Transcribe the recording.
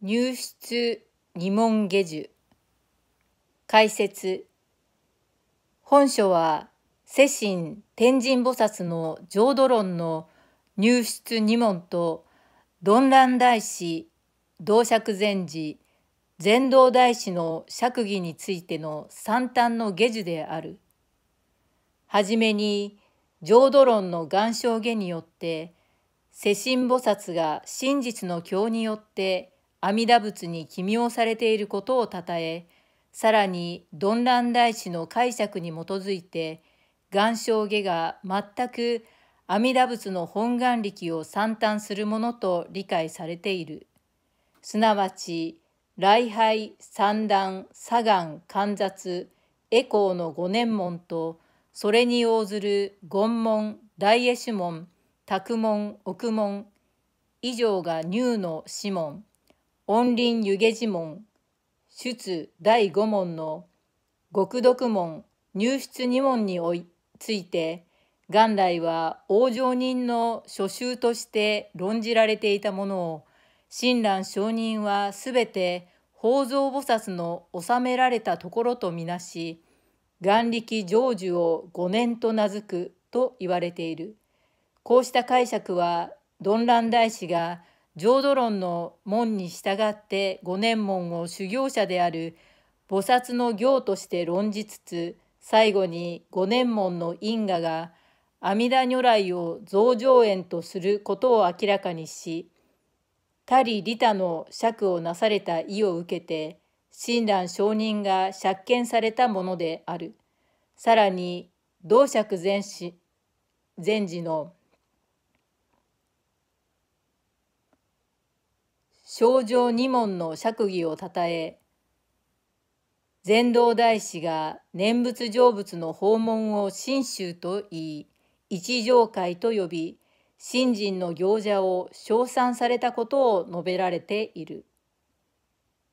入出二問下樹解説本書は世神天神菩薩の浄土論の入出二問と鈍乱大師道釈禅師禅道大師の釈義についての三端の下樹である。はじめに浄土論の願礁下によって世神菩薩が真実の経によって阿弥陀仏に奇妙されていることをたたえ、さらに鈍乱大師の解釈に基づいて、願生下が全く阿弥陀仏の本願力を算端するものと理解されている。すなわち、礼拝、三段、左岸、観察、エコーの五年門と、それに応ずる権門、大絵守門、宅門、奥門、以上が入の子門、音林湯気寺門、出第五門の極読門入出二門について、元来は往生人の諸集として論じられていたものを、親鸞上人はすべて法蔵菩薩の納められたところとみなし、元力成就を五年と名付くと言われている。こうした解釈は、鈍乱大師が浄土論の門に従って五年門を修行者である菩薩の行として論じつつ最後に五年門の因果が阿弥陀如来を増上縁とすることを明らかにし他利利他の釈をなされた意を受けて親鸞上人が借見されたものであるさらに同釈禅師禅の症状二門の釈義をたたえ、禅道大師が念仏成仏の訪問を信州と言い、一条会と呼び、信心の行者を称賛されたことを述べられている。